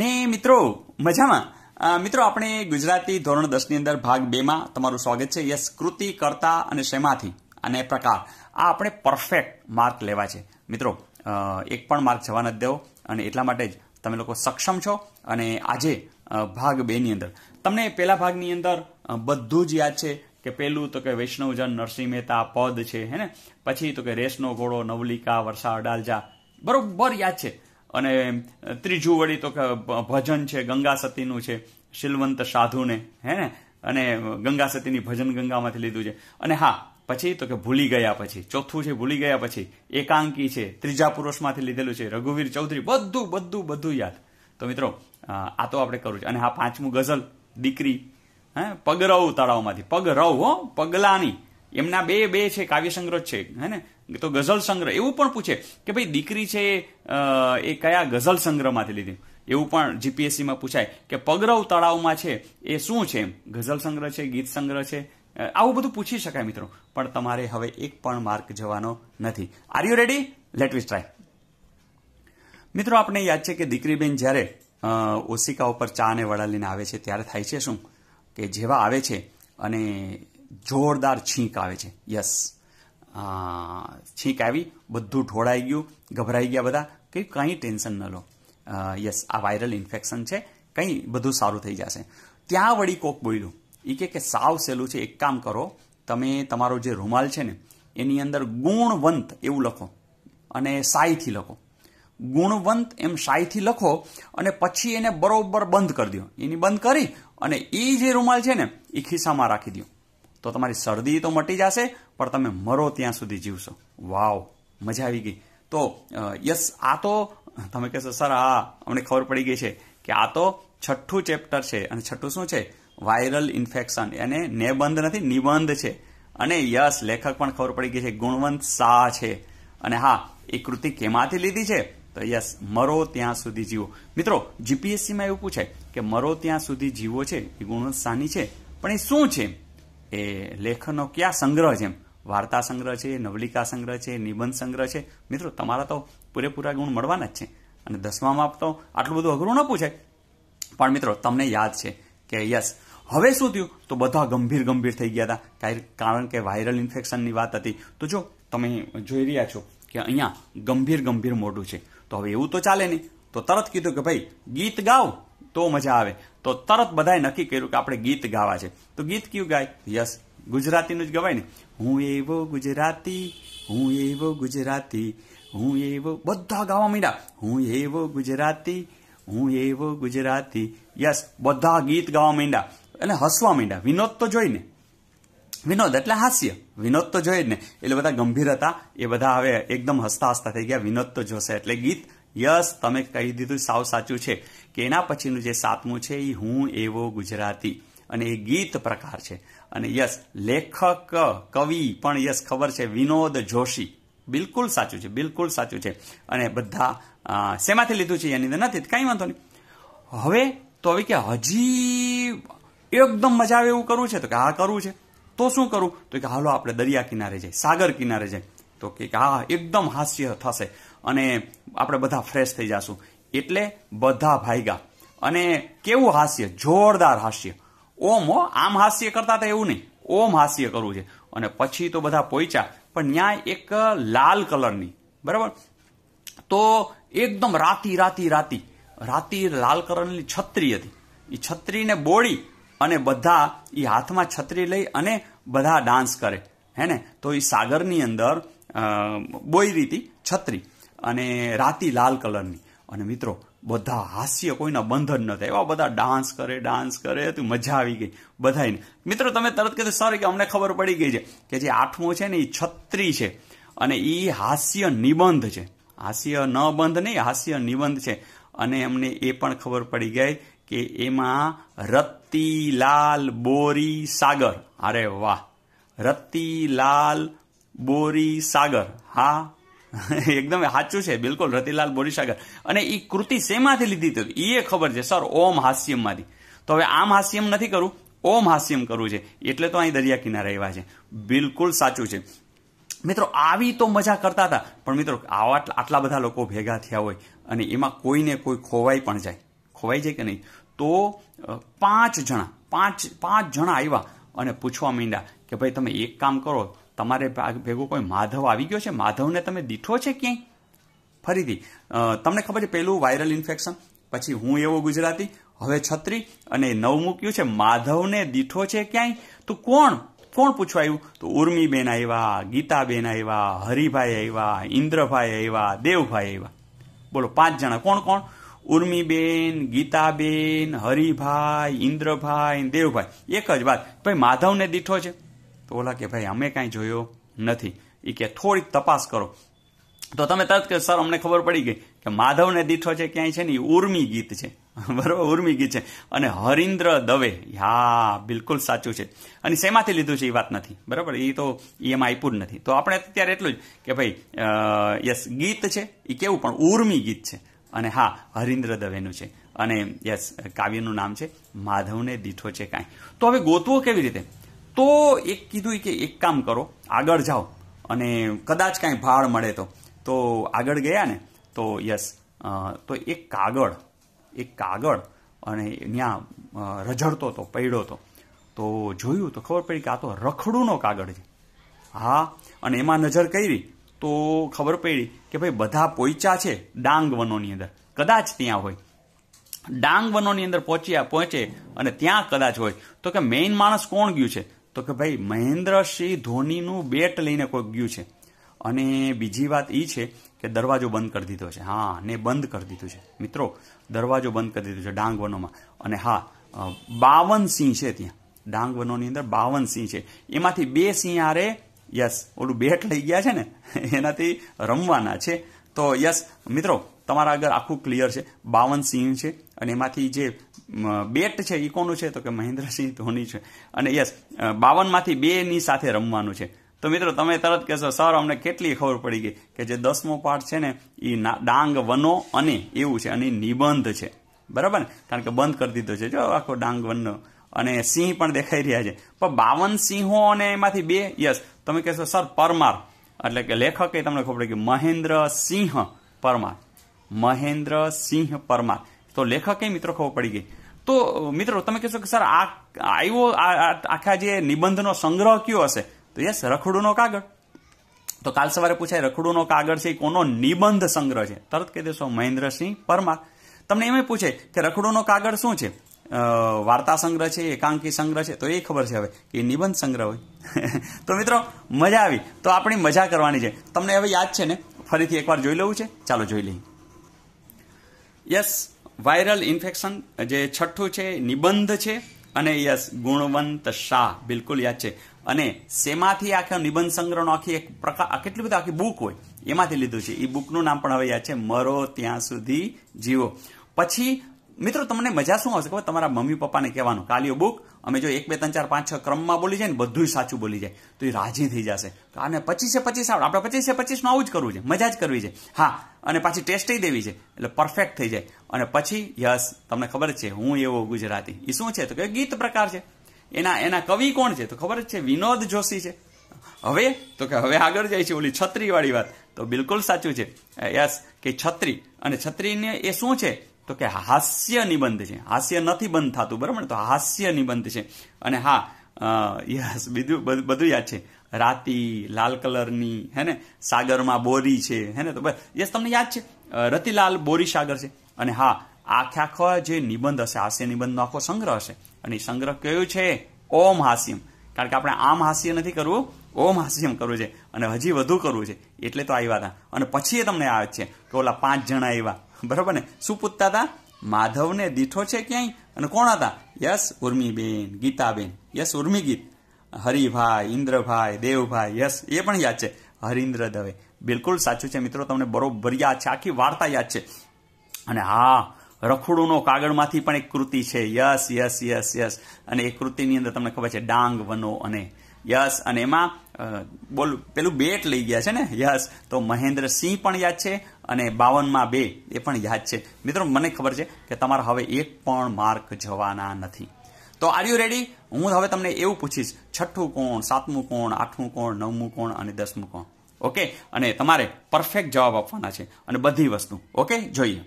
ને મિત્રો મજામાં મિત્રો આપણે ગુજરાતી ધોરણ દસની અંદર ભાગ બેમાં તમારું સ્વાગત છે યસ કૃતિ કરતા અને શેમાંથી અને પ્રકાર આ આપણે પરફેક્ટ માર્ક લેવા છે મિત્રો એક પણ માર્ક જવા નથી દેવો અને એટલા માટે જ તમે લોકો સક્ષમ છો અને આજે ભાગ બેની અંદર તમને પહેલા ભાગની અંદર બધું જ યાદ છે કે પેલું તો કે વૈષ્ણવજન નરસિંહ મહેતા પદ છે હે ને પછી તો કે રેસનો ઘોડો નવલિકા વર્ષા અડાલજા બરોબર યાદ છે અને ત્રીજું વળી તો ભજન છે ગંગા સતીનું છે શીલવંત સાધુને હે ને અને ગંગા સતીની ભજન ગંગામાંથી લીધું છે અને હા પછી તો કે ભૂલી ગયા પછી ચોથું છે ભૂલી ગયા પછી એકાંકી છે ત્રીજા પુરુષમાંથી લીધેલું છે રઘુવીર ચૌધરી બધું બધું બધું યાદ તો મિત્રો આ તો આપણે કરવું છે અને હા પાંચમું ગઝલ દીકરી હે પગરવ તળાવમાંથી પગરવ હો પગલાની એમના બે બે છે કાવ્ય સંગ્રહ છે હે ને તો ગઝલ સંગ્રહ એવું પણ પૂછે કે ભાઈ દીકરી છે એ કયા ગઝલ સંગ્રહમાંથી લીધી એવું પણ જીપીએસસીમાં પૂછાય કે પગરવ તળાવમાં છે એ શું છે એમ ગઝલ સંગ્રહ છે ગીત સંગ્રહ છે આવું બધું પૂછી શકાય મિત્રો પણ તમારે હવે એક પણ માર્ક જવાનો નથી are you ready let we try મિત્રો આપણે યાદ છે કે દીકરીબેન જ્યારે ઓશિકા ઉપર ચા અને વડા લઈને આવે છે ત્યારે થાય છે શું કે જેવા આવે છે અને જોરદાર છીંક આવે છે યસ છીંક આવી બધું ઢોળાઈ ગયું ગભરાઈ ગયા બધા કંઈ કંઈ ટેન્શન ન લો યસ આ વાયરલ ઇન્ફેક્શન છે કંઈ બધું સારું થઈ જશે ત્યાં વળી કોક બોલ્યું એ કે કે સાવ સહેલું છે એક કામ કરો તમે તમારો જે રૂમાલ છે ને એની અંદર ગુણવંત એવું લખો અને સાઈથી લખો ગુણવંત એમ શાહીથી લખો અને પછી એને બરોબર બંધ કરી દો એની બંધ કરી અને એ જે રૂમાલ છે ને એ ખિસ્સામાં રાખી દો તો તમારી શરદી તો મટી જશે પણ તમે મરો ત્યાં સુધી જીવશો વાવ મજા આવી ગઈ તો યસ આ તો તમે કહેશો સર આ અમને ખબર પડી ગઈ છે કે આ તો છઠ્ઠું ચેપ્ટર છે અને છઠ્ઠું શું છે વાયરલ ઇન્ફેક્શન એને નેબંધ નથી નિબંધ છે અને યસ લેખક પણ ખબર પડી ગઈ છે ગુણવંત શાહ છે અને હા એ કૃતિ કેમાંથી લીધી છે તો યસ મરો ત્યાં સુધી જીવો મિત્રો જીપીએસસીમાં એવું પૂછાય કે મરો ત્યાં સુધી જીવો છે એ ગુણવંત શાહની છે પણ એ શું છે એ લેખનો કયા સંગ્રહ છે એમ વાર્તા સંગ્રહ છે નવલિકા સંગ્રહ છે નિબંધ સંગ્રહ છે મિત્રો તમારા તો પૂરેપૂરા ગુણ મળવાના જ છે અને દસમામાં તો આટલું બધું અઘરું ન પૂછાય પણ મિત્રો તમને યાદ છે કે યસ હવે શું થયું તો બધા ગંભીર ગંભીર થઈ ગયા હતા કારણ કે વાયરલ ઇન્ફેક્શનની વાત હતી તો જો તમે જોઈ રહ્યા છો કે અહીંયા ગંભીર ગંભીર મોઢું છે તો હવે એવું તો ચાલે નહીં તો તરત કીધું કે ભાઈ ગીત ગાઓ તો મજા આવે તો તરત બધાએ નક્કી કર્યું કે આપણે ગીત ગાવા છે તો ગીત કયું ગાય યસ ગુજરાતીનું જ ગવાય ને હું એવો ગુજરાતી હું એવો ગુજરાતી હું એવો બધા ગાવા માંડ્યા હું એવો ગુજરાતી હું એવો ગુજરાતી યસ બધા ગીત ગાવા માંડ્યા અને હસવા માંડ્યા વિનોદ તો જોઈને વિનોદ એટલે હાસ્ય વિનોદ તો જોઈએ જ ને એટલે બધા ગંભીર હતા એ બધા હવે એકદમ હસતા હસતા થઈ ગયા વિનોદ તો જોશે એટલે ગીત યસ તમે કહી દીધું સાવ સાચું છે કે એના પછીનું જે સાતમું છે એ હું એવો ગુજરાતી અને એ ગીત પ્રકાર છે અને યસ લેખક કવિ પણ યસ ખબર છે વિનોદ જોશી બિલકુલ સાચું છે બિલકુલ સાચું છે અને બધા શેમાંથી લીધું છે એની અંદર નથી કાંઈ વાંધો નહીં હવે તો હવે કે હજી એકદમ મજા આવે એવું કરવું છે તો કે હા કરવું છે તો શું કરવું તો કે હાલો આપણે દરિયા કિનારે જઈએ સાગર કિનારે જઈએ તો કે હા એકદમ હાસ્ય થશે અને આપણે બધા ફ્રેશ થઈ જશું એટલે બધા ભાઈગા અને કેવું હાસ્ય જોરદાર હાસ્ય ઓમ હો આમ હાસ્ય કરતા તો એવું નહીં ઓમ હાસ્ય કરવું છે અને પછી તો બધા પહોંચ્યા પણ ત્યાં એક લાલ કલરની બરાબર તો એકદમ રાતી રાતી રાતી રાતી લાલ કલરની છત્રી હતી એ છત્રીને બોળી અને બધા એ હાથમાં છત્રી લઈ અને બધા ડાન્સ કરે હે ને તો એ સાગરની અંદર બોઈ રીતી છત્રી અને રાતી લાલ કલરની અને મિત્રો બધા હાસ્ય કોઈના બંધન નથી એવા બધા ડાન્સ કરે ડાન્સ કરે તો મજા આવી ગઈ બધાને મિત્રો તમે તરત કીધું સર કે અમને ખબર પડી ગઈ છે કે જે આઠમો છે ને એ છત્રી છે અને એ હાસ્ય નિબંધ છે હાસ્ય ન બંધ નહીં હાસ્ય નિબંધ છે અને અમને એ પણ ખબર પડી ગઈ કે એમાં રત્તીલાલ બોરી સાગર અરે વાહ રત્તીલાલ બોરી સાગર હા એકદમ સાચું છે બિલકુલ રતિલાલ બોરીસાગર અને એ કૃતિ શેમાંથી લીધી હતી એ ખબર છે સર ઓમ હાસ્યમમાંથી તો હવે આમ હાસ્યમ નથી કરવું ઓમ હાસ્યમ કરવું છે એટલે તો અહીં દરિયા કિનારે આવ્યા છે બિલકુલ સાચું છે મિત્રો આવી તો મજા કરતા હતા પણ મિત્રો આવા આટલા બધા લોકો ભેગા થયા હોય અને એમાં કોઈને કોઈ ખોવાઈ પણ જાય ખોવાઈ જાય કે નહીં તો પાંચ જણા પાંચ પાંચ જણા આવ્યા અને પૂછવા માંડ્યા કે ભાઈ તમે એક કામ કરો તમારે ભેગો કોઈ માધવ આવી ગયો છે માધવને તમે દીઠો છે ક્યાંય ફરીથી તમને ખબર છે પેલું વાયરલ ઇન્ફેક્શન પછી હું એવો ગુજરાતી હવે છત્રી અને નવ મૂક્યું છે માધવને દીઠો છે ક્યાંય તો કોણ કોણ પૂછવા આવ્યું તો ઉર્મીબેન આવ્યા ગીતાબેન આવ્યા હરિભાઈ આવ્યા ઇન્દ્રભાઈ આવ્યા દેવભાઈ આવ્યા બોલો પાંચ જણા કોણ કોણ ઉર્મીબેન ગીતાબેન હરિભાઈ ઇન્દ્રભાઈ દેવભાઈ એક જ વાત ભાઈ માધવને દીઠો છે તો ઓલા કે ભાઈ અમે કાંઈ જોયો નથી એ કે થોડીક તપાસ કરો તો તમે તરત કે સર અમને ખબર પડી ગઈ કે માધવને દીઠો છે ક્યાંય છે ને એ ઉર્મી ગીત છે બરોબર ઉર્મી ગીત છે અને હરિન્દ્ર દવે હા બિલકુલ સાચું છે અને શેમાંથી લીધું છે એ વાત નથી બરાબર એ તો એમાં આપ્યું જ નથી તો આપણે અત્યારે એટલું જ કે ભાઈ યસ ગીત છે એ કેવું પણ ઉર્મી ગીત છે અને હા હરિન્દ્ર દવેનું છે અને યસ કાવ્યનું નામ છે માધવને દીઠો છે કાંઈ તો હવે ગોતવો કેવી રીતે તો એક કીધું કે એક કામ કરો આગળ જાઓ અને કદાચ કાંઈ ભાડ મળે તો તો આગળ ગયા ને તો યસ તો એક કાગળ એક કાગળ અને ત્યાં રઝડતો હતો પડ્યો હતો તો જોયું તો ખબર પડી કે આ તો રખડુંનો કાગળ છે હા અને એમાં નજર કરી તો ખબર પડી કે ભાઈ બધા પોઈચા છે ડાંગ વનોની અંદર કદાચ ત્યાં હોય ડાંગ વનોની અંદર પહોંચ્યા પહોંચે અને ત્યાં કદાચ હોય તો કે મેઇન માણસ કોણ ગયું છે તો કે ભાઈ મહેન્દ્રસિંહ ધોનીનું બેટ લઈને કોઈક ગયું છે અને બીજી વાત એ છે કે દરવાજો બંધ કરી દીધો છે હા ને બંધ કરી દીધું છે મિત્રો દરવાજો બંધ કરી દીધો છે ડાંગ વનોમાં અને હા બાવન સિંહ છે ત્યાં ડાંગ વનોની અંદર બાવન સિંહ છે એમાંથી બે સિંહ આરે યસ ઓલું બેટ લઈ ગયા છે ને એનાથી રમવાના છે તો યસ મિત્રો તમારા આગળ આખું ક્લિયર છે બાવન સિંહ છે અને એમાંથી જે બેટ છે એ કોનું છે તો કે મહેન્દ્રસિંહ ધોની છે અને યસ બાવનમાંથી બેની સાથે રમવાનું છે તો મિત્રો તમે તરત કહેશો સર અમને કેટલી ખબર પડી ગઈ કે જે દસમો પાઠ છે ને એ ડાંગ વનો અને એવું છે અને નિબંધ છે બરાબર ને કારણ કે બંધ કરી દીધો છે જો આખો ડાંગ વનનો અને સિંહ પણ દેખાઈ રહ્યા છે પણ બાવન સિંહો અને એમાંથી બે યસ તમે કહેશો સર પરમાર એટલે કે લેખકે તમને ખબર પડી કે મહેન્દ્ર સિંહ પરમાર મહેન્દ્ર સિંહ પરમાર તો લેખકે મિત્રો ખબર પડી ગઈ તો મિત્રો તમે કહેશો કે સર આ આવ્યો આખા જે નિબંધનો સંગ્રહ કયો હશે તો યસ રખડુનો કાગળ તો કાલ સવારે પૂછાય રખડુનો કાગળ છે કોનો નિબંધ સંગ્રહ છે તરત કહી દેશો મહેન્દ્રસિંહ પરમાર તમને એમ પૂછે કે રખડુનો કાગળ શું છે વાર્તા સંગ્રહ છે એકાંકી સંગ્રહ છે તો એ ખબર છે હવે કે નિબંધ સંગ્રહ હોય તો મિત્રો મજા આવી તો આપણી મજા કરવાની છે તમને હવે યાદ છે ને ફરીથી એકવાર જોઈ લેવું છે ચાલો જોઈ લઈએ યસ વાયરલ ઇન્ફેક્શન જે છઠ્ઠું છે નિબંધ છે અને યસ ગુણવંત શાહ બિલકુલ યાદ છે અને શેમાંથી આખો નિબંધ સંગ્રહનો આખી એક પ્રકાર કેટલી બધી આખી બુક હોય એમાંથી લીધું છે એ બુકનું નામ પણ હવે યાદ છે મરો ત્યાં સુધી જીવો પછી મિત્રો તમને મજા શું આવશે ખબર તમારા મમ્મી પપ્પાને કહેવાનું કાલિયો બુક અમે જો એક બે ત્રણ ચાર પાંચ છ ક્રમમાં બોલી જાય ને બધું સાચું બોલી જાય તો એ રાજી થઈ જશે આને પચીસે પચીસ આવડે આપણે પચીસે પચીસનું આવું જ કરવું છે મજા જ કરવી છે હા અને પાછી ટેસ્ટય દેવી છે એટલે પરફેક્ટ થઈ જાય અને પછી યસ તમને ખબર છે હું એવો ગુજરાતી એ શું છે તો કે ગીત પ્રકાર છે એના એના કવિ કોણ છે તો ખબર જ છે વિનોદ જોશી છે હવે તો કે હવે આગળ જાય છે ઓલી છત્રી વાળી વાત તો બિલકુલ સાચું છે યસ કે છત્રી અને છત્રીને એ શું છે તો કે હાસ્ય નિબંધ છે હાસ્ય નથી બંધ થતું બરાબર તો હાસ્ય નિબંધ છે અને હા યસ બીજું બધું યાદ છે રાતી લાલ કલરની હે ને સાગરમાં બોરી છે હે ને તો યસ તમને યાદ છે રતિલાલ બોરી સાગર છે અને હા આખે આખો જે નિબંધ હશે હાસ્ય નિબંધનો આખો સંગ્રહ હશે અને એ સંગ્રહ કયો છે ઓમ હાસ્યમ કારણ કે આપણે આમ હાસ્ય નથી કરવું ઓમ હાસ્યમ કરવું છે અને હજી વધુ કરવું છે એટલે તો આવ્યા હતા અને પછી એ તમને આવે છે કે ઓલા પાંચ જણા આવ્યા બરોબર ને શું પૂછતા હતા માધવને દીઠો છે ક્યાંય અને કોણ હતા yes Urmiben Gitaben yes Urmi Geet Haribhai Indrabhai Devbhai yes એ પણ યાદ છે હરિન્દ્ર દવે બિલકુલ સાચું છે મિત્રો તમને બરોબર યાદ છે આખી વાર્તા યાદ છે અને હા રખોડુંનો કાગળમાંથી પણ એક કૃતિ છે યસ યસ યસ યસ અને એ કૃતિની અંદર તમને ખબર છે ડાંગ વનો અને યસ અને એમાં બોલ પેલું બેટ લઈ ગયા છે ને યસ તો મહેન્દ્રસિંહ પણ યાદ છે અને બાવનમાં બે એ પણ યાદ છે મિત્રો મને ખબર છે કે તમારા હવે એક પણ માર્ક જવાના નથી તો આર યુ રેડી હું હવે તમને એવું પૂછીશ છઠ્ઠું કોણ સાતમું કોણ આઠમું કોણ નવમું કોણ અને દસમું કોણ ઓકે અને તમારે પરફેક્ટ જવાબ આપવાના છે અને બધી વસ્તુ ઓકે જોઈએ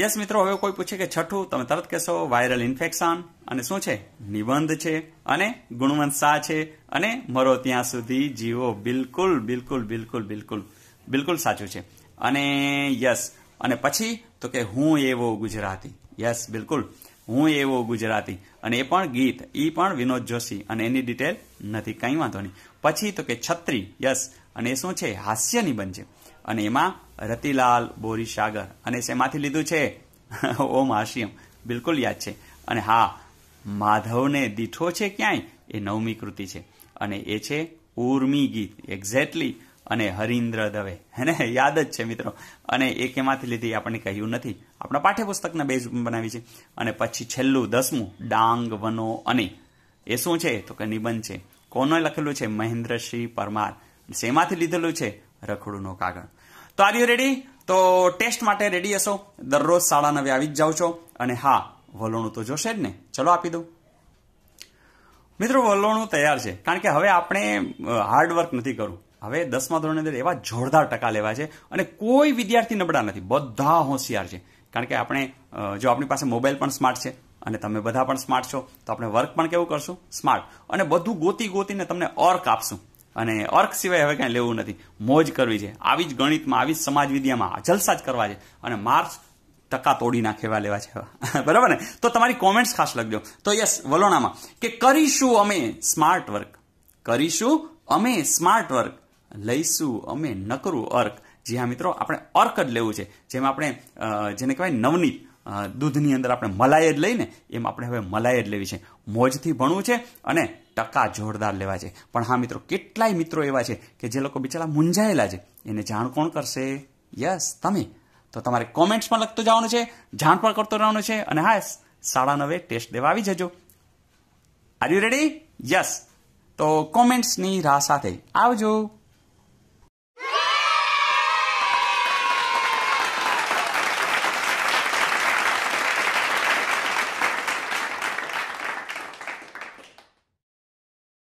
યસ મિત્રો હવે કોઈ પૂછે કે છઠ્ઠું તમે તરત કહેશો વાયરલ ઇન્ફેક્શન અને શું છે નિબંધ છે અને ગુણવંત શાહ છે અને મરો ત્યાં સુધી જીવો બિલકુલ બિલકુલ બિલકુલ બિલકુલ બિલકુલ સાચું છે અને યસ અને પછી તો કે હું એવો ગુજરાતી યસ બિલકુલ હું એવો ગુજરાતી અને એ પણ ગીત એ પણ વિનોદ જોશી અને એની ડિટેલ નથી કંઈ વાંધો નહીં પછી તો કે છત્રી યસ અને એ શું છે હાસ્ય નિબંધ છે અને એમાં રતિલાલ બોરીસાગર અને શેમાંથી લીધું છે ઓમ હાસ્યમ બિલકુલ યાદ છે અને હા માધવને દીઠો છે ક્યાંય એ નવમી કૃતિ છે અને એ છે ઉર્મી ગીત એક્ઝેક્ટલી અને હરિન્દ્ર દવે હેને યાદ જ છે મિત્રો અને એ કેમાંથી લીધી આપણને કહ્યું નથી આપણા પાઠ્યપુસ્તકના બેઝ બનાવી છે અને પછી છેલ્લું દસમું ડાંગ વનો અને એ શું છે તો કે નિબંધ છે કોનો લખેલું છે મહેન્દ્રસિંહ પરમાર શેમાંથી લીધેલું છે રખડુંનો કાગળ તો આર યુ રેડી તો ટેસ્ટ માટે રેડી હશો દરરોજ સાડા નવે આવી જ જાઓ છો અને હા વલોણું તો જોશે જ ને ચલો આપી દઉં મિત્રો વલોણું તૈયાર છે કારણ કે હવે આપણે હાર્ડવર્ક નથી કરવું હવે દસમા ધોરણની અંદર એવા જોરદાર ટકા લેવા છે અને કોઈ વિદ્યાર્થી નબળા નથી બધા હોશિયાર છે કારણ કે આપણે જો આપણી પાસે મોબાઈલ પણ સ્માર્ટ છે અને તમે બધા પણ સ્માર્ટ છો તો આપણે વર્ક પણ કેવું કરશું સ્માર્ટ અને બધું ગોતી ગોતીને તમને અર્ક આપશું અને અર્ક સિવાય હવે કાંઈ લેવું નથી મોજ કરવી છે આવી જ ગણિતમાં આવી જ સમાજ વિદ્યામાં જલસા જ કરવા છે અને માર્ક્સ ટકા તોડી નાખેવા લેવા છે બરાબર ને તો તમારી કોમેન્ટ્સ ખાસ લખજો તો યસ વલોણામાં કે કરીશું અમે સ્માર્ટ વર્ક કરીશું અમે સ્માર્ટ વર્ક લઈશું અમે નકરું અર્ક જી હા મિત્રો આપણે અર્ક જ લેવું છે જેમ આપણે જેને કહેવાય નવનીત દૂધની અંદર આપણે મલાઈ જ લઈને એમ આપણે હવે મલાઈ જ લેવી છે મોજથી ભણવું છે અને ટકા જોરદાર લેવા છે પણ હા મિત્રો કેટલાય મિત્રો એવા છે કે જે લોકો બિચારા મૂંઝાયેલા છે એને જાણ કોણ કરશે યસ તમે તો તમારે કોમેન્ટ્સમાં લખતો જવાનું છે જાણ પણ કરતો રહેવાનું છે અને હા સાડા નવે ટેસ્ટ દેવા આવી જજો આર યુ રેડી યસ તો કોમેન્ટ્સની રાહ સાથે આવજો